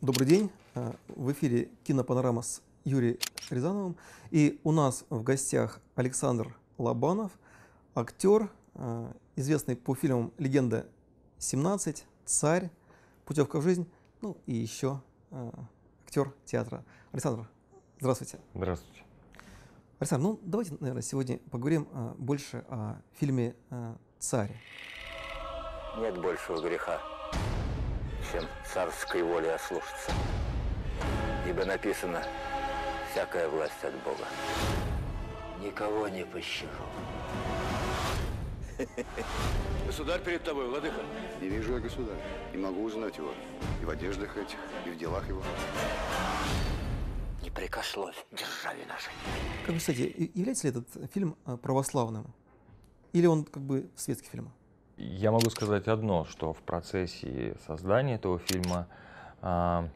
Добрый день. Э, в эфире «Кинопанорама» с Юрием Рязановым. И у нас в гостях Александр Лобанов, актер, э, известный по фильмам «Легенда 17», «Царь», «Путевка в жизнь», ну и еще э, актер театра. Александр, здравствуйте. Здравствуйте. Александр, ну давайте, наверное, сегодня поговорим а, больше о фильме а, «Царь». Нет большего греха, чем царской воле ослушаться. Ибо написано, всякая власть от Бога. Никого не пощажу. Государь перед тобой, владыка. Не вижу я государя. Не могу узнать его. И в одеждах этих, и в делах его не прикословь державе нашей. Как вы считаете, является ли этот фильм э, православным? Или он как бы светский фильм? Я могу сказать одно, что в процессе создания этого фильма а,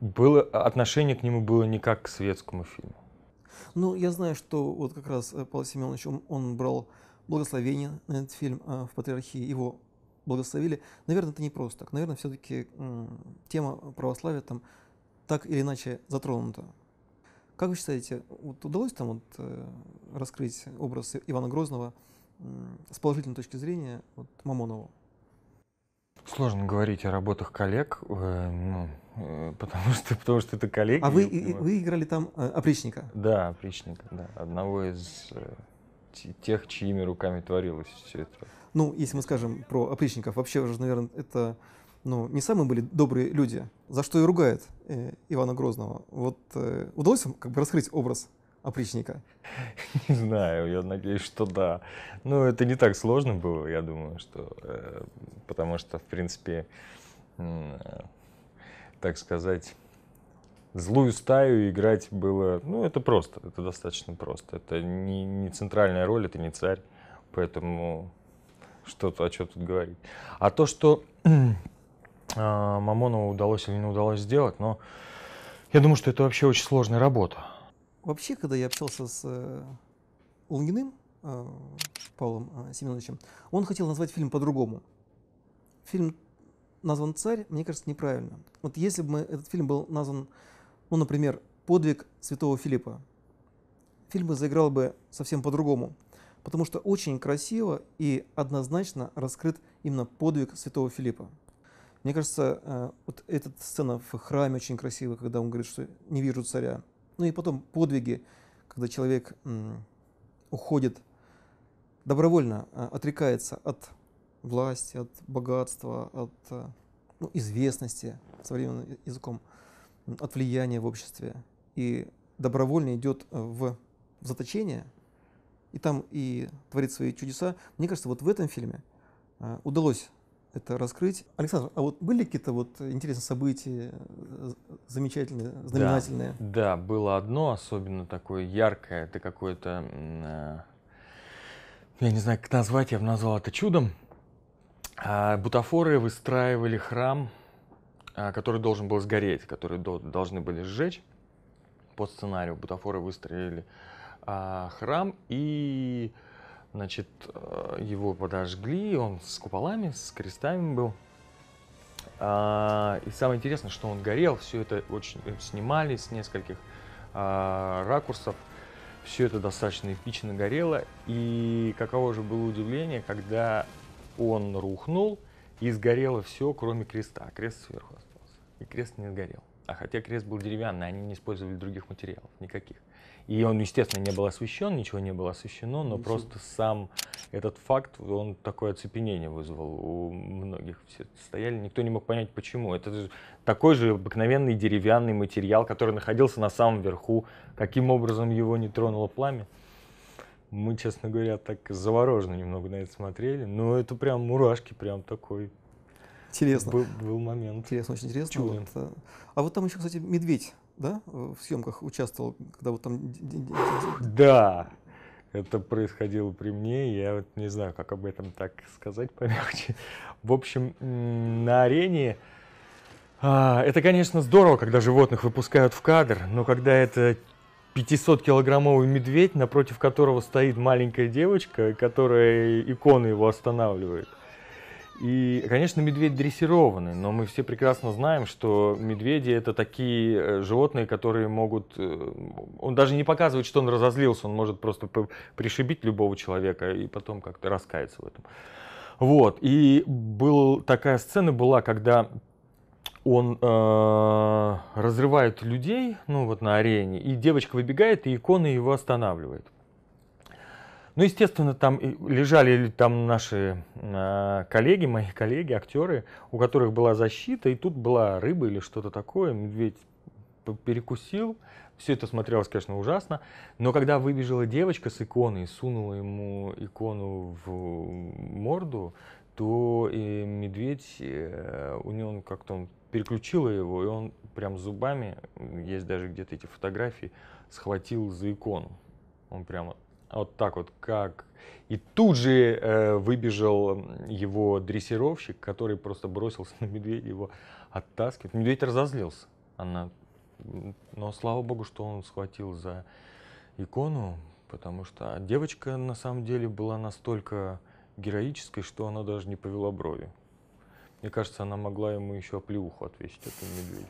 было, отношение к нему было не как к светскому фильму. Ну, я знаю, что вот как раз э, Павел Семенович, он, он брал благословение на этот фильм а, в Патриархии, его благословили. Наверное, это не просто так. Наверное, все-таки тема православия там так или иначе затронута. Как вы считаете, вот удалось там вот э, раскрыть образ Ивана Грозного с положительной точки зрения вот, Мамонову? Сложно говорить о работах коллег, э, ну, э, потому, что, потому что это коллеги. А вы, и, вы играли там опричника? Да, опричника, да. Одного из тех, чьими руками творилось все это. Ну, если мы скажем про опричников, вообще уже, наверное, это ну, не самые были добрые люди, за что и ругает э, Ивана Грозного. Вот э, удалось вам как бы раскрыть образ опричника? Не знаю, я надеюсь, что да. Ну, это не так сложно было, я думаю, что... Э, потому что, в принципе, э, так сказать, злую стаю играть было... Ну, это просто, это достаточно просто. Это не, не центральная роль, это не царь. Поэтому что-то, о чем тут говорить. А то, что Э, Мамонову удалось или не удалось сделать, но я думаю, что это вообще очень сложная работа. Вообще, когда я общался с э, Луниным, э, Павлом Семеновичем, он хотел назвать фильм по-другому. Фильм назван «Царь», мне кажется, неправильно. Вот если бы этот фильм был назван, ну, например, «Подвиг святого Филиппа», фильм бы заиграл бы совсем по-другому, потому что очень красиво и однозначно раскрыт именно подвиг святого Филиппа. Мне кажется, э, вот эта сцена в храме очень красивая, когда он говорит, что не вижу царя. Ну и потом подвиги, когда человек уходит добровольно, э, отрекается от власти, от богатства, от э, ну, известности современным языком, от влияния в обществе. И добровольно идет в, в заточение, и там и творит свои чудеса. Мне кажется, вот в этом фильме удалось это раскрыть. Александр, а вот были какие-то вот интересные события, э, замечательные, знаменательные? Да, да было одно особенно такое яркое, это какое-то, э, я не знаю, как назвать, я бы назвал это чудом. А, бутафоры выстраивали храм, а, который должен был сгореть, который должны были сжечь по сценарию. Бутафоры выстроили а, храм и Значит, э, его подожгли, он с куполами, с крестами был. А, и самое интересное, что он горел, все это очень э, снимали с нескольких а, ракурсов. Все это достаточно эпично горело. И каково же было удивление, когда он рухнул, и сгорело все, кроме креста. А крест сверху остался. И крест не сгорел. А хотя крест был деревянный, они не использовали других материалов, никаких. И он, естественно, не был освещен, ничего не было освещено, но ничего. Ну, просто сам этот факт, он такое оцепенение вызвал у многих. Все стояли, никто не мог понять, почему. Это такой же обыкновенный деревянный материал, который находился на самом верху. Каким образом его не тронуло пламя? Мы, честно говоря, так завороженно немного на это смотрели. Но это прям мурашки, прям такой Интересно. Был, был момент. Интересно, очень интересно. Чулин. Вот. Э, а вот там еще, кстати, медведь, да, э, в съемках участвовал, когда вот там... Да, это происходило при мне, я вот не знаю, как об этом так сказать помягче. В общем, на арене а, это, конечно, здорово, когда животных выпускают в кадр, но когда это 500-килограммовый медведь, напротив которого стоит маленькая девочка, которая иконы его останавливает – и, конечно, медведь дрессированный, но мы все прекрасно знаем, что медведи это такие э, животные, которые могут... Э, он даже не показывает, что он разозлился, он может просто пришибить любого человека и потом как-то раскаяться в этом. Вот, и был, такая сцена была, когда он э, разрывает людей, ну вот на арене, и девочка выбегает, и икона его останавливает. Ну, естественно, там лежали там наши э, коллеги, мои коллеги, актеры, у которых была защита, и тут была рыба или что-то такое, медведь перекусил. Все это смотрелось, конечно, ужасно. Но когда выбежала девочка с иконой и сунула ему икону в морду, то и медведь, э, у него как-то он переключила его, и он прям зубами, есть даже где-то эти фотографии, схватил за икону. Он прямо вот так вот, как... И тут же э, выбежал его дрессировщик, который просто бросился на медведя, его оттаскивает. Медведь разозлился. Она... Но слава богу, что он схватил за икону, потому что девочка на самом деле была настолько героической, что она даже не повела брови. Мне кажется, она могла ему еще оплеуху отвесить этому медведю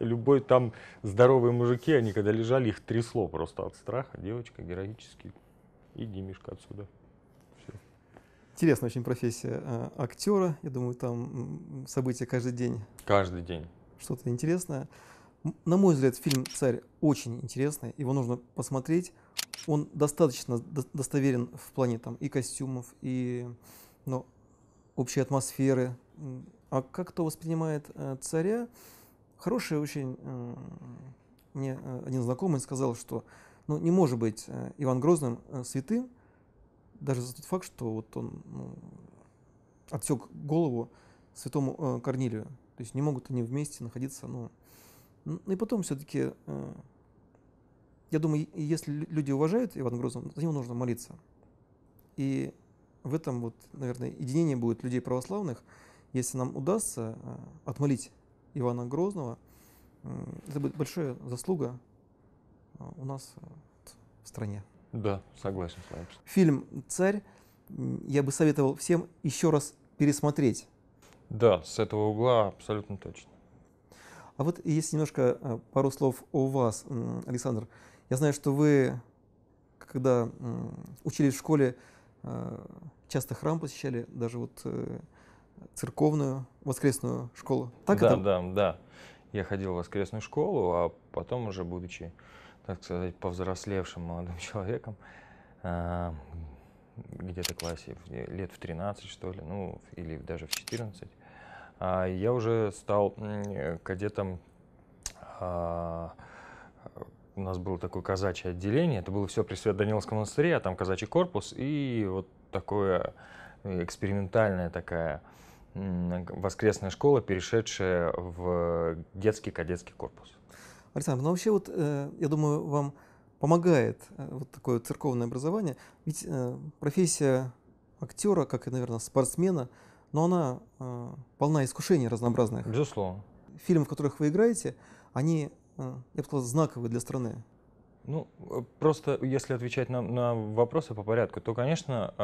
любой там здоровые мужики, они когда лежали, их трясло просто от страха. Девочка героически. Иди, Мишка, отсюда. Все. Интересная очень профессия а, актера. Я думаю, там события каждый день. Каждый день. Что-то интересное. На мой взгляд, фильм «Царь» очень интересный. Его нужно посмотреть. Он достаточно достоверен в плане там, и костюмов, и ну, общей атмосферы. А как кто воспринимает э, царя, хороший очень... Э, мне э, один знакомый сказал, что ну, не может быть э, Иван Грозным святым, даже за тот факт, что вот он ну, отсек голову святому э, Корнилию. То есть не могут они вместе находиться. Ну, ну и потом все-таки, э, я думаю, если люди уважают Ивана Грозного, за него нужно молиться. И в этом вот, наверное, единение будет людей православных, если нам удастся э, отмолить Ивана Грозного. Это будет большая заслуга э, у нас э, в стране. Да, согласен с вами. Фильм «Царь» я бы советовал всем еще раз пересмотреть. Да, с этого угла абсолютно точно. А вот есть немножко э, пару слов о вас, Александр. Я знаю, что вы, когда учились в школе, часто храм посещали, даже вот церковную воскресную школу. Так да, это? Да, да. Я ходил в воскресную школу, а потом уже будучи, так сказать, повзрослевшим молодым человеком, а, где-то классе э, лет в 13, что ли, ну, или даже в 14, а, я уже стал кадетом а, у нас было такое казачье отделение, это было все при Свято-Даниловском монастыре, а там казачий корпус, и вот такое э, экспериментальное такая воскресная школа, перешедшая в детский кадетский корпус. Александр, ну вообще вот, э, я думаю, вам помогает э, вот такое церковное образование, ведь э, профессия актера, как и, наверное, спортсмена, но она полна искушений разнообразных. Безусловно. Фильмы, в которых вы играете, они, я бы сказал, знаковые для страны. Ну, просто если отвечать на, на вопросы по порядку, то, конечно,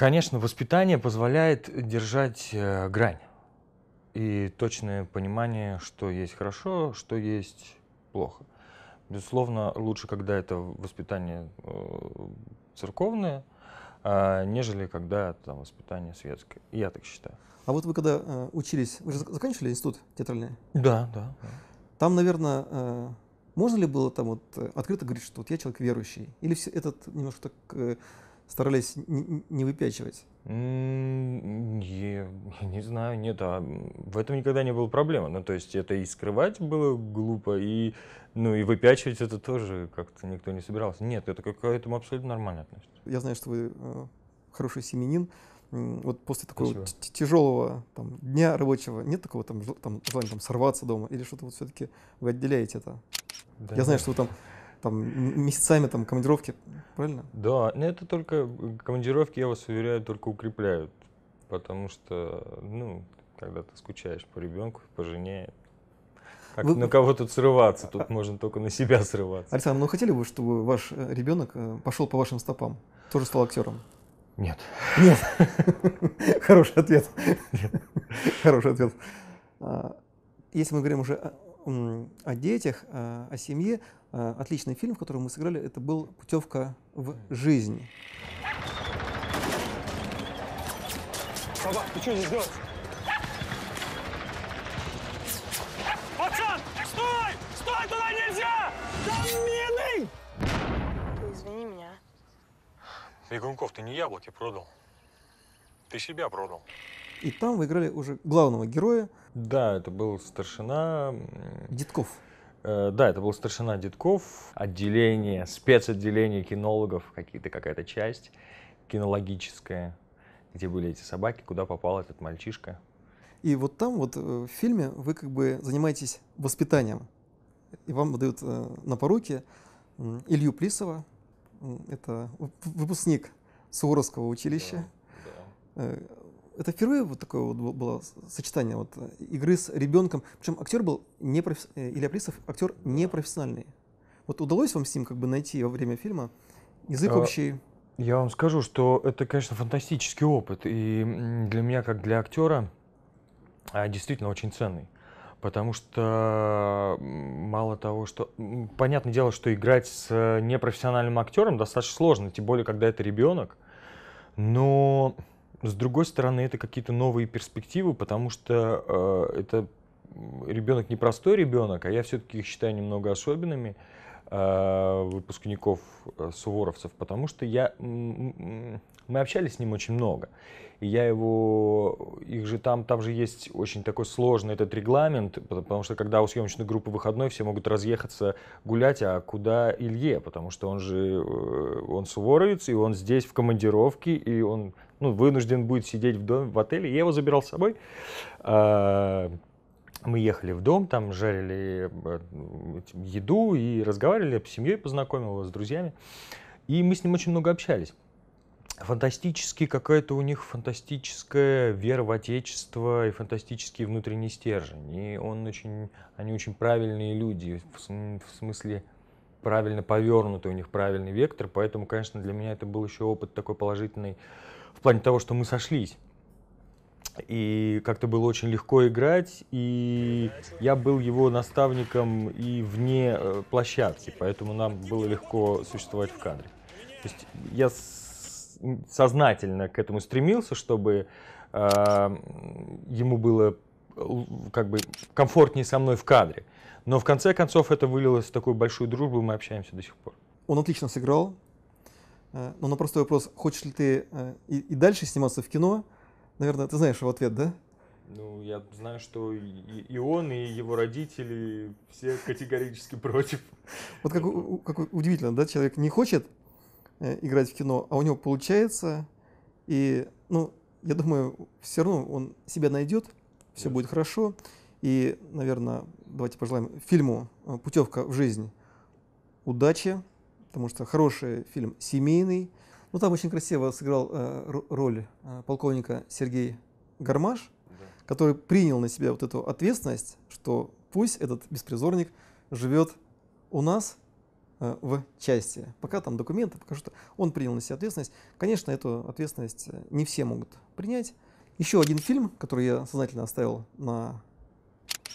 Конечно, воспитание позволяет держать э, грань и точное понимание, что есть хорошо, что есть плохо. Безусловно, лучше, когда это воспитание э, церковное, а, нежели когда там воспитание светское. Я так считаю. А вот вы когда э, учились, вы же заканчивали институт театральный? Да, да. да. Там, наверное, можно ли было там вот открыто говорить, что вот я человек верующий? Или все этот немножко так старались не выпячивать? Не, не знаю, нет, а в этом никогда не было проблемы. Ну, то есть это и скрывать было глупо, и, ну, и выпячивать это тоже как-то никто не собирался. Нет, это к этому абсолютно нормально относится. Я знаю, что вы э, хороший семенин. Вот после такого тяжелого там, дня рабочего нет такого там, там желания там, сорваться дома или что-то вот все-таки вы отделяете это? Да Я нет. знаю, что вы там там месяцами там командировки, правильно? Да, но ну, это только э, командировки, я вас уверяю, только укрепляют, потому что, ну, когда ты скучаешь по ребенку, по жене, как вы... на кого тут срываться, тут можно только на себя срываться. Александр, ну хотели бы, чтобы ваш э, ребенок э, пошел по вашим стопам, тоже стал актером? Нет. Нет. Хороший ответ. Хороший ответ. А, если мы говорим уже о детях, а, о семье. А, отличный фильм, в котором мы сыграли, это был «Путевка в жизнь». Собак, ты что здесь делаешь? Пацан, стой! Стой, туда нельзя! Там мины! извини меня. Бегунков, ты не яблоки продал. Ты себя продал. И там вы играли уже главного героя. Да, это был старшина... Дедков. Э, да, это был старшина Дедков, отделение, спецотделение кинологов, какие-то какая-то часть кинологическая, где были эти собаки, куда попал этот мальчишка. И вот там вот э, в фильме вы как бы занимаетесь воспитанием. И вам дают э, на поруки Илью Плисова, это выпускник Суворовского училища, да, да это впервые вот такое вот было сочетание вот э, игры с ребенком. Причем актер был не профи... Э, Илья Присов, актер непрофессиональный. Вот удалось вам с ним как бы найти во время фильма язык а, общий? Я вам скажу, что это, конечно, фантастический опыт. И для меня, как для актера, а, действительно очень ценный. Потому что мало того, что... Понятное дело, что играть с э, непрофессиональным актером достаточно сложно, тем более, когда это ребенок. Но с другой стороны, это какие-то новые перспективы, потому что э, это ребенок не простой ребенок, а я все-таки их считаю немного особенными. Э, выпускников э, суворовцев, потому что я, мы общались с ним очень много. И я его, их же там, там же есть очень такой сложный этот регламент, потому что когда у съемочной группы выходной, все могут разъехаться гулять, а куда Илье, потому что он же, э, он суворовец, и он здесь в командировке, и он ну, вынужден будет сидеть в доме, в отеле. Я его забирал с собой. А, мы ехали в дом, там жарили э, еду и разговаривали, с семьей познакомил с друзьями. И мы с ним очень много общались. Фантастически какая-то у них фантастическая вера в отечество и фантастический внутренний стержень. И он очень, они очень правильные люди, в смысле правильно повернутый у них правильный вектор, поэтому, конечно, для меня это был еще опыт такой положительный в плане того, что мы сошлись и как-то было очень легко играть, и я был его наставником и вне э, площадки, поэтому нам было легко существовать в кадре. То есть я сознательно к этому стремился, чтобы э, ему было как бы комфортнее со мной в кадре. Но в конце концов это вылилось в такую большую дружбу, мы общаемся до сих пор. Он отлично сыграл, э, но на простой вопрос, хочешь ли ты э, и дальше сниматься в кино, Наверное, ты знаешь его ответ, да? Ну, я знаю, что и он, и его родители все категорически против. Вот как, как удивительно, да, человек не хочет э, играть в кино, а у него получается. И, ну, я думаю, все равно он себя найдет, все да. будет хорошо. И, наверное, давайте пожелаем фильму э, «Путевка в жизнь» удачи, потому что хороший фильм семейный, ну, там очень красиво сыграл э, роль э, полковника Сергей Гармаш, да. который принял на себя вот эту ответственность, что пусть этот беспризорник живет у нас э, в части. Пока там документы, пока что он принял на себя ответственность. Конечно, эту ответственность э, не все могут принять. Еще один фильм, который я сознательно оставил на,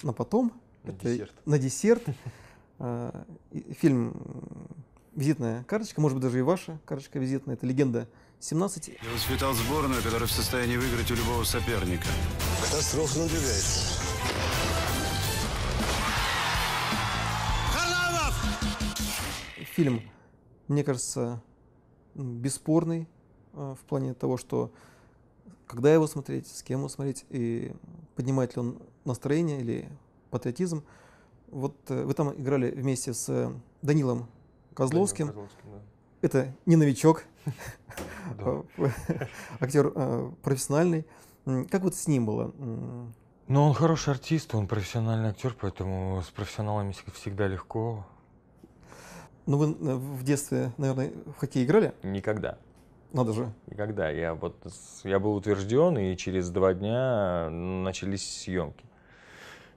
на потом. На это десерт. На десерт. Э, фильм визитная карточка, может быть, даже и ваша карточка визитная, это легенда 17. Я воспитал сборную, которая в состоянии выиграть у любого соперника. Катастрофа надвигается. Фильм, мне кажется, бесспорный а, в плане того, что когда его смотреть, с кем его смотреть, и поднимает ли он настроение или патриотизм. Вот э, вы там играли вместе с э, Данилом Козловским. Козловским да. Это не новичок, актер э, профессиональный. Как вот с ним было? Ну, он хороший артист, он профессиональный актер, поэтому с профессионалами всегда легко. Ну, вы э, в детстве, наверное, в хоккей играли? Никогда. Надо же. Никогда. Я вот я был утвержден, и через два дня начались съемки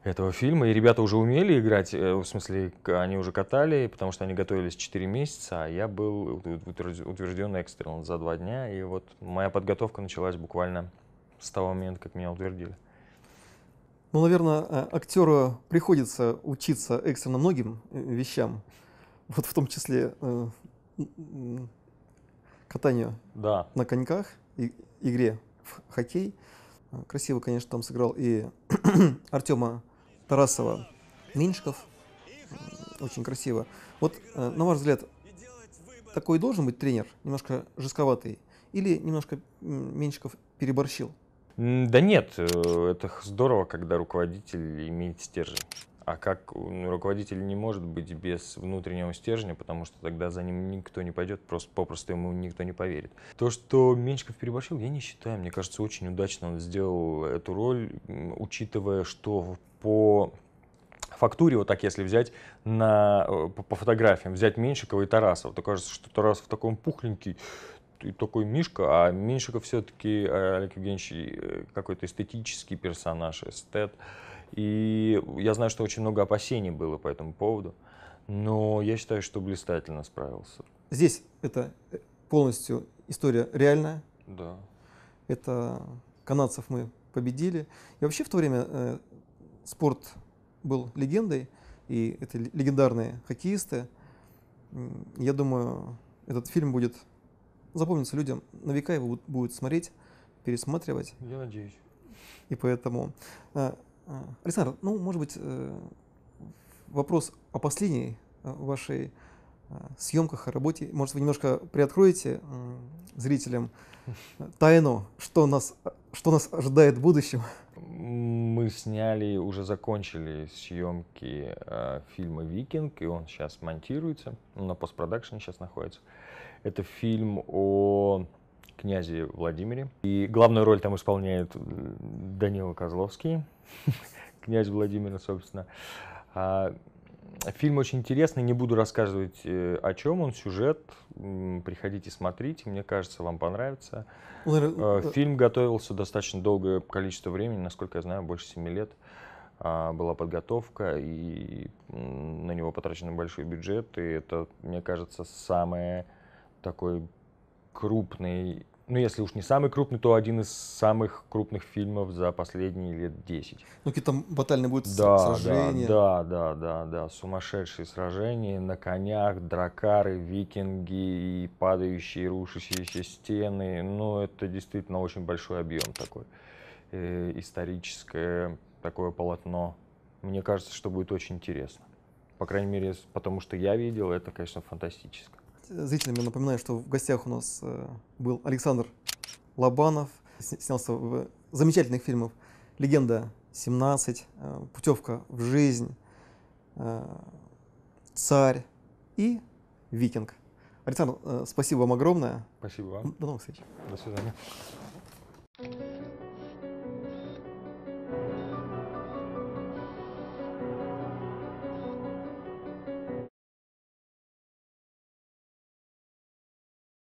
этого фильма. И ребята уже умели играть, э, в смысле, они уже катали, потому что они готовились 4 месяца, а я был утвержден экстренно за 2 дня. И вот моя подготовка началась буквально с того момента, как меня утвердили. Ну, наверное, а, актеру приходится учиться экстренно многим э, вещам, вот в том числе э, катанию да. на коньках, и, игре в хоккей. Красиво, конечно, там сыграл и Артема Тарасова, Меньшков. Очень красиво. Вот, э, на ваш взгляд, такой должен быть тренер? Немножко жестковатый? Или немножко Меньшков переборщил? Да нет, э, это здорово, когда руководитель имеет стержень. А как ну, руководитель не может быть без внутреннего стержня, потому что тогда за ним никто не пойдет, просто попросту ему никто не поверит. То, что Меньшиков переборщил, я не считаю. Мне кажется, очень удачно он сделал эту роль, учитывая, что по фактуре, вот так если взять на, э, по, по фотографиям, взять Меньшикова и Тарасова, то кажется, что Тарасов такой пухленький, такой Мишка, а Меньшиков все-таки, э, Олег Евгеньевич, э, какой-то эстетический персонаж, эстет. И я знаю, что очень много опасений было по этому поводу, но я считаю, что блистательно справился. Здесь это полностью история реальная. Да. Это канадцев мы победили. И вообще в то время спорт был легендой, и это легендарные хоккеисты. Я думаю, этот фильм будет запомниться людям. На века его будут смотреть, пересматривать. Я надеюсь. И поэтому... Э, э, Александр, ну, может быть, э, вопрос о последней вашей съемках, о работе. Может, вы немножко приоткроете зрителям тайну, что нас, что нас ожидает в будущем? сняли, уже закончили съемки э, фильма «Викинг», и он сейчас монтируется, ну, на постпродакшене сейчас находится. Это фильм о князе Владимире. И главную роль там исполняет Данила Козловский, князь Владимир собственно. А Фильм очень интересный, не буду рассказывать э, о чем он, сюжет. Приходите, смотрите, мне кажется, вам понравится. Ну, э, э, фильм готовился достаточно долгое количество времени, насколько я знаю, больше семи лет а, была подготовка, и на него потрачен большой бюджет, и это, мне кажется, самое такой крупный ну, если уж не самый крупный, то один из самых крупных фильмов за последние лет 10. Ну, какие-то батальные будут да, сражения. Да, да, да, да, да, сумасшедшие сражения на конях, дракары, викинги и падающие, рушащиеся стены. Ну, это действительно очень большой объем такой, э, историческое такое полотно. Мне кажется, что будет очень интересно. По крайней мере, потому что я видел, это, конечно, фантастическое. Зрителям я напоминаю, что в гостях у нас э, был Александр Лобанов, снялся в замечательных фильмах «Легенда 17», э, «Путевка в жизнь», э, «Царь» и «Викинг». Александр, спасибо вам огромное. Спасибо вам. До новых встреч. До свидания.